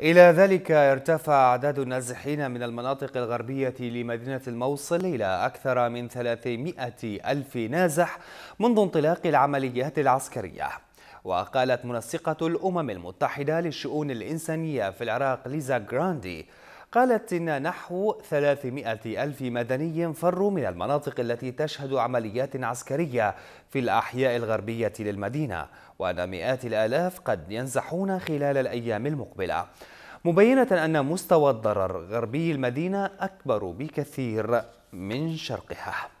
إلى ذلك ارتفع عدد النازحين من المناطق الغربية لمدينة الموصل إلى أكثر من 300 ألف نازح منذ انطلاق العمليات العسكرية وقالت منسقة الأمم المتحدة للشؤون الإنسانية في العراق ليزا جراندي قالت إن نحو 300 ألف مدني فروا من المناطق التي تشهد عمليات عسكرية في الأحياء الغربية للمدينة وأن مئات الآلاف قد ينزحون خلال الأيام المقبلة مبينة أن مستوى الضرر غربي المدينة أكبر بكثير من شرقها